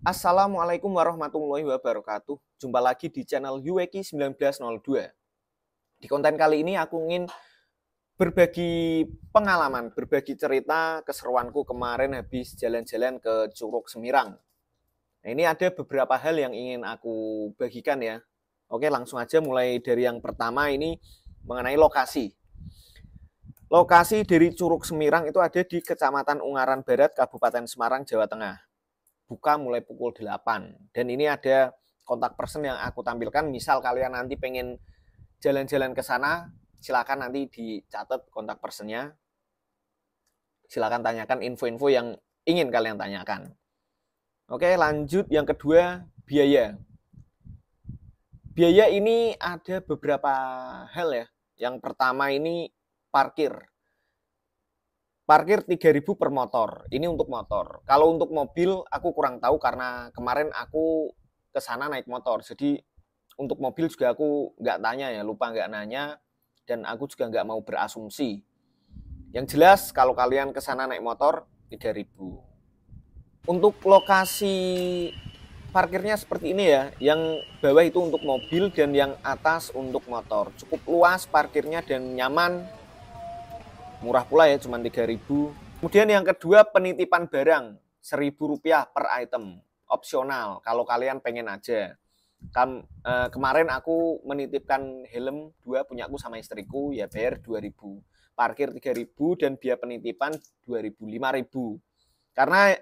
Assalamualaikum warahmatullahi wabarakatuh. Jumpa lagi di channel Yueki 1902. Di konten kali ini aku ingin berbagi pengalaman, berbagi cerita keseruanku kemarin habis jalan-jalan ke Curug Semirang. Nah, ini ada beberapa hal yang ingin aku bagikan ya. Oke, langsung aja mulai dari yang pertama ini mengenai lokasi. Lokasi dari Curug Semirang itu ada di Kecamatan Ungaran Barat, Kabupaten Semarang, Jawa Tengah buka mulai pukul 8. Dan ini ada kontak person yang aku tampilkan. Misal kalian nanti pengen jalan-jalan ke sana, silakan nanti dicatat kontak personnya. Silakan tanyakan info-info yang ingin kalian tanyakan. Oke, lanjut yang kedua, biaya. Biaya ini ada beberapa hal ya. Yang pertama ini parkir parkir 3000 per motor. Ini untuk motor. Kalau untuk mobil aku kurang tahu karena kemarin aku ke sana naik motor. Jadi untuk mobil juga aku nggak tanya ya, lupa nggak nanya dan aku juga nggak mau berasumsi. Yang jelas kalau kalian ke sana naik motor 3000. Untuk lokasi parkirnya seperti ini ya. Yang bawah itu untuk mobil dan yang atas untuk motor. Cukup luas parkirnya dan nyaman Murah pula ya, cuma 3000 Kemudian yang kedua, penitipan barang. 1000 rupiah per item. Opsional, kalau kalian pengen aja. kan eh, kemarin aku menitipkan helm dua punya aku sama istriku, ya bayar 2000 Parkir 3000 dan biaya penitipan 2000 5000 Karena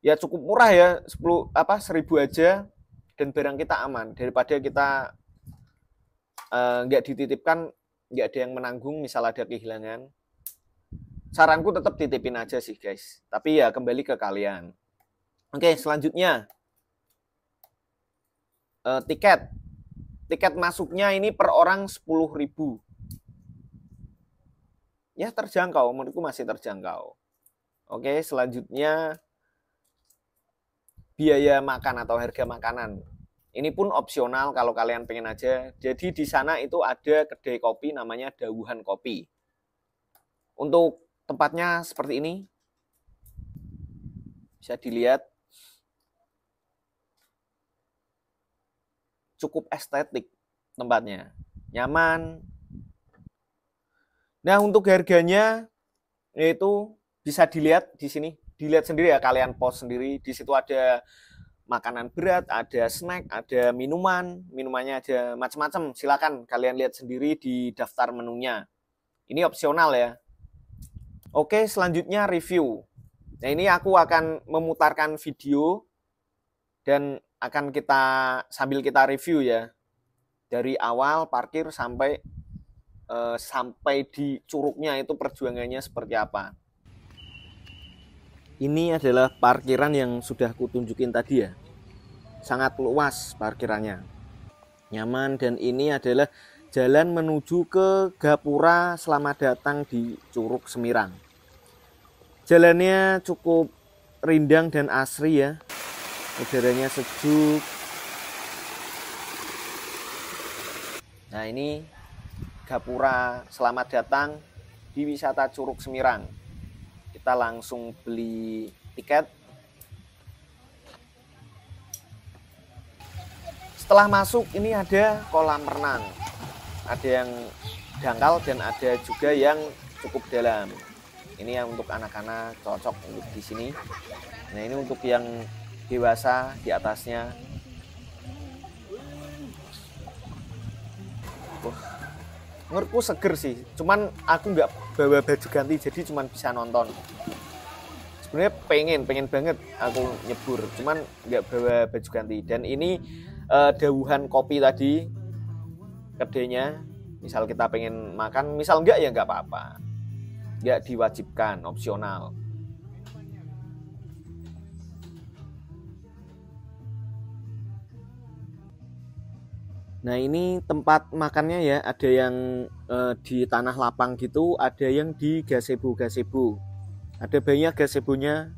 ya cukup murah ya, 10 apa 1000 aja dan barang kita aman daripada kita eh, nggak uh, dititipkan nggak ada yang menanggung misal ada kehilangan saranku tetap titipin aja sih guys tapi ya kembali ke kalian oke selanjutnya e, tiket tiket masuknya ini per orang 10.000 ya terjangkau menurutku masih terjangkau oke selanjutnya biaya makan atau harga makanan ini pun opsional kalau kalian pengen aja. Jadi di sana itu ada kedai kopi namanya Dawuhan Kopi. Untuk tempatnya seperti ini. Bisa dilihat. Cukup estetik tempatnya. Nyaman. Nah, untuk harganya yaitu bisa dilihat di sini. Dilihat sendiri ya kalian post sendiri. Di situ ada makanan berat, ada snack, ada minuman, minumannya ada macam-macam. Silakan kalian lihat sendiri di daftar menunya. Ini opsional ya. Oke, selanjutnya review. Nah, ini aku akan memutarkan video dan akan kita sambil kita review ya. Dari awal parkir sampai eh, sampai di curugnya itu perjuangannya seperti apa. Ini adalah parkiran yang sudah aku tunjukin tadi ya sangat luas parkirannya. Nyaman dan ini adalah jalan menuju ke Gapura selamat datang di Curug Semirang. Jalannya cukup rindang dan asri ya. Udaranya sejuk. Nah ini Gapura selamat datang di wisata Curug Semirang. Kita langsung beli tiket setelah masuk ini ada kolam renang ada yang dangkal dan ada juga yang cukup dalam ini yang untuk anak-anak cocok untuk di sini nah ini untuk yang dewasa di atasnya uh, menurutku seger sih cuman aku nggak bawa baju ganti jadi cuman bisa nonton sebenarnya pengen pengen banget aku nyebur cuman nggak bawa baju ganti dan ini uh, eh, dauhan kopi tadi kedainya misal kita pengen makan misal enggak ya enggak apa-apa enggak diwajibkan opsional Nah ini tempat makannya ya, ada yang uh, di tanah lapang gitu, ada yang di gazebo-gazebo. Ada banyak gazebonya,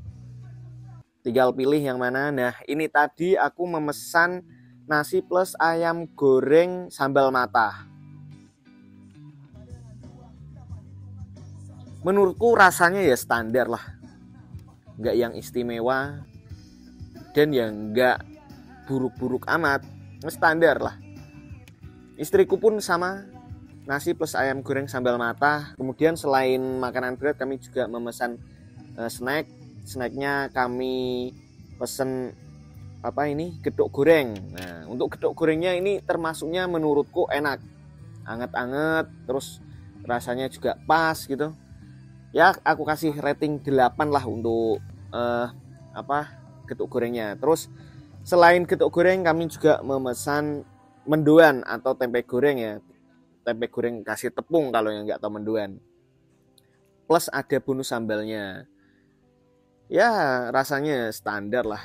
tinggal pilih yang mana. Nah ini tadi aku memesan nasi plus ayam goreng sambal mata. Menurutku rasanya ya standar lah. Nggak yang istimewa dan yang nggak buruk-buruk amat. Standar lah. Istriku pun sama nasi plus ayam goreng sambal mata. Kemudian selain makanan berat kami juga memesan eh, snack. Snacknya kami pesen apa ini gedok goreng. Nah, untuk gedok gorengnya ini termasuknya menurutku enak. Anget-anget terus rasanya juga pas gitu. Ya, aku kasih rating 8 lah untuk uh, apa? getuk gorengnya. Terus selain getuk goreng kami juga memesan menduan atau tempe goreng ya. Tempe goreng kasih tepung kalau yang nggak tahu menduan. Plus ada bonus sambalnya. Ya, rasanya standar lah.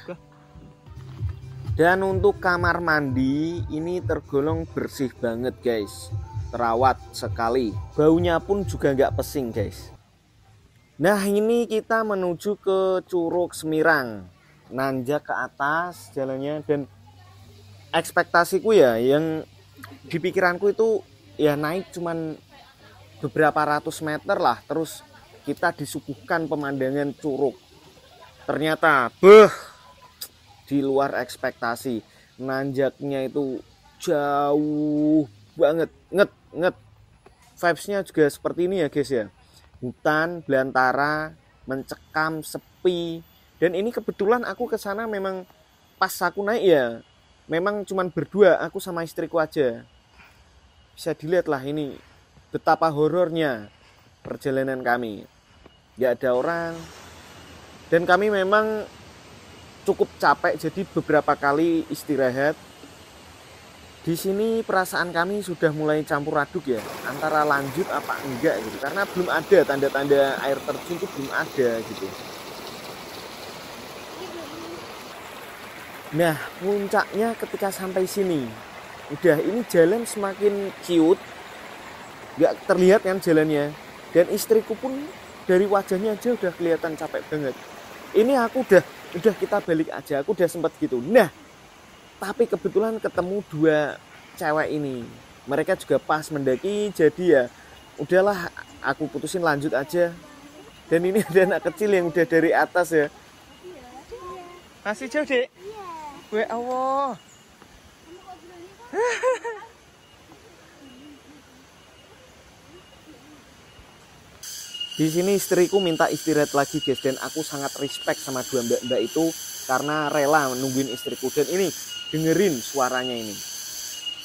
Dan untuk kamar mandi ini tergolong bersih banget guys Terawat sekali Baunya pun juga nggak pesing guys Nah ini kita menuju ke Curug Semirang Nanjak ke atas jalannya dan ekspektasiku ya yang di pikiranku itu ya naik cuman beberapa ratus meter lah terus kita disuguhkan pemandangan curug ternyata beh di luar ekspektasi nanjaknya itu jauh banget nget nget vibesnya juga seperti ini ya guys ya hutan belantara mencekam sepi dan ini kebetulan aku ke sana memang pas aku naik ya memang cuman berdua aku sama istriku aja bisa dilihat lah ini betapa horornya perjalanan kami nggak ada orang dan kami memang cukup capek jadi beberapa kali istirahat di sini perasaan kami sudah mulai campur aduk ya antara lanjut apa enggak gitu karena belum ada tanda-tanda air terjun itu belum ada gitu nah puncaknya ketika sampai sini udah ini jalan semakin ciut nggak terlihat kan jalannya dan istriku pun dari wajahnya aja udah kelihatan capek banget ini aku udah udah kita balik aja aku udah sempat gitu nah tapi kebetulan ketemu dua cewek ini mereka juga pas mendaki jadi ya udahlah aku putusin lanjut aja dan ini ada anak kecil yang udah dari atas ya masih jauh dek ya. gue Allah di sini istriku minta istirahat lagi guys dan aku sangat respect sama dua mbak-mbak itu karena rela nungguin istriku dan ini dengerin suaranya ini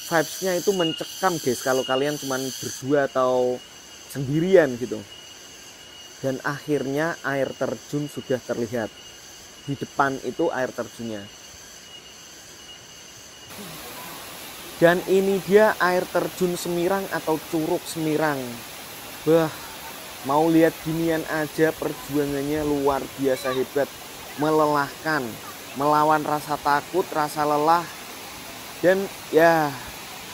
vibesnya itu mencekam guys kalau kalian cuma berdua atau sendirian gitu dan akhirnya air terjun sudah terlihat di depan itu air terjunnya dan ini dia air terjun Semirang atau Curug Semirang wah Mau lihat ginian aja perjuangannya luar biasa hebat, melelahkan, melawan rasa takut, rasa lelah, dan ya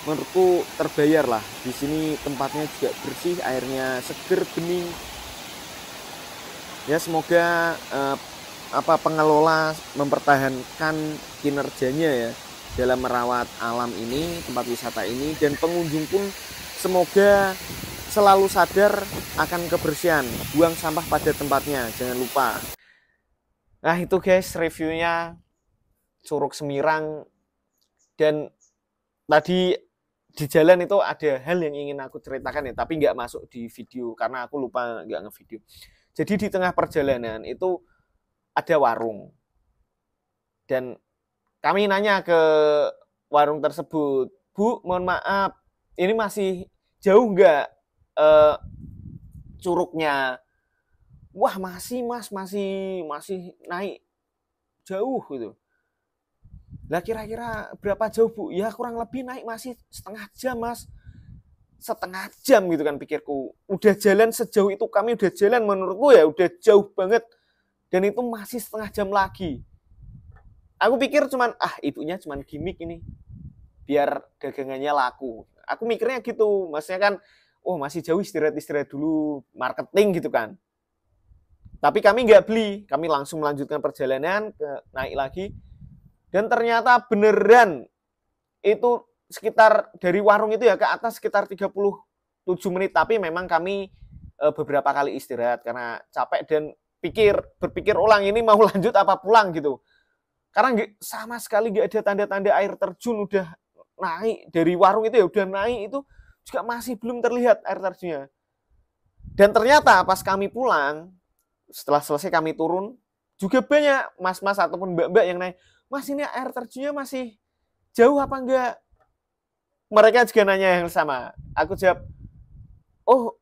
menurutku terbayar lah. Di sini tempatnya juga bersih, airnya seger bening. Ya semoga eh, apa pengelola mempertahankan kinerjanya ya dalam merawat alam ini, tempat wisata ini, dan pengunjung pun semoga selalu sadar akan kebersihan, buang sampah pada tempatnya, jangan lupa. Nah itu guys reviewnya Curug Semirang dan tadi di jalan itu ada hal yang ingin aku ceritakan ya tapi nggak masuk di video karena aku lupa nggak ngevideo. Jadi di tengah perjalanan itu ada warung dan kami nanya ke warung tersebut, Bu mohon maaf ini masih jauh nggak uh, curugnya wah masih mas masih masih naik jauh gitu lah kira-kira berapa jauh bu ya kurang lebih naik masih setengah jam mas setengah jam gitu kan pikirku udah jalan sejauh itu kami udah jalan menurutku ya udah jauh banget dan itu masih setengah jam lagi aku pikir cuman ah ibunya cuman gimmick ini biar dagangannya laku aku mikirnya gitu maksudnya kan oh masih jauh istirahat istirahat dulu marketing gitu kan tapi kami nggak beli kami langsung melanjutkan perjalanan ke, naik lagi dan ternyata beneran itu sekitar dari warung itu ya ke atas sekitar 37 menit tapi memang kami e, beberapa kali istirahat karena capek dan pikir berpikir ulang ini mau lanjut apa pulang gitu karena gak, sama sekali nggak ada tanda-tanda air terjun udah naik dari warung itu ya udah naik itu juga masih belum terlihat air terjunnya. Dan ternyata pas kami pulang, setelah selesai kami turun, juga banyak mas-mas ataupun mbak-mbak yang naik, mas ini air terjunnya masih jauh apa enggak? Mereka juga nanya yang sama. Aku jawab, oh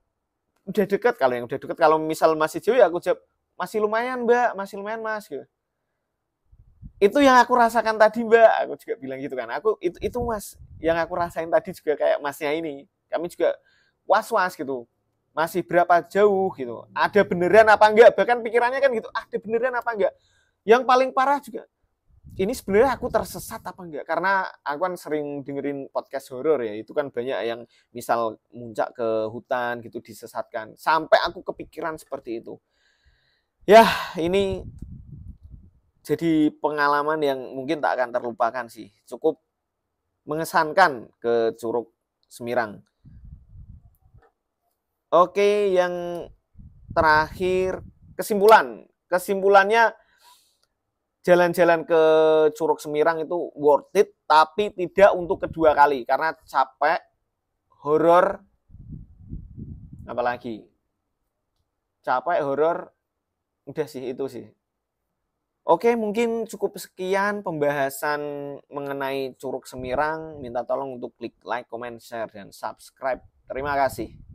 udah deket kalau yang udah deket kalau misal masih jauh ya aku jawab masih lumayan mbak masih lumayan mas gitu itu yang aku rasakan tadi mbak aku juga bilang gitu kan aku itu itu mas yang aku rasain tadi juga kayak masnya ini kami juga was-was gitu masih berapa jauh gitu ada beneran apa enggak bahkan pikirannya kan gitu ah, ada beneran apa enggak yang paling parah juga ini sebenarnya aku tersesat apa enggak karena aku kan sering dengerin podcast horor ya itu kan banyak yang misal muncak ke hutan gitu disesatkan sampai aku kepikiran seperti itu ya ini jadi pengalaman yang mungkin tak akan terlupakan sih cukup mengesankan ke Curug Semirang. Oke, yang terakhir kesimpulan. Kesimpulannya jalan-jalan ke Curug Semirang itu worth it tapi tidak untuk kedua kali karena capek, horor apalagi. Capek, horor udah sih itu sih. Oke, mungkin cukup sekian pembahasan mengenai Curug Semirang. Minta tolong untuk klik like, comment, share, dan subscribe. Terima kasih.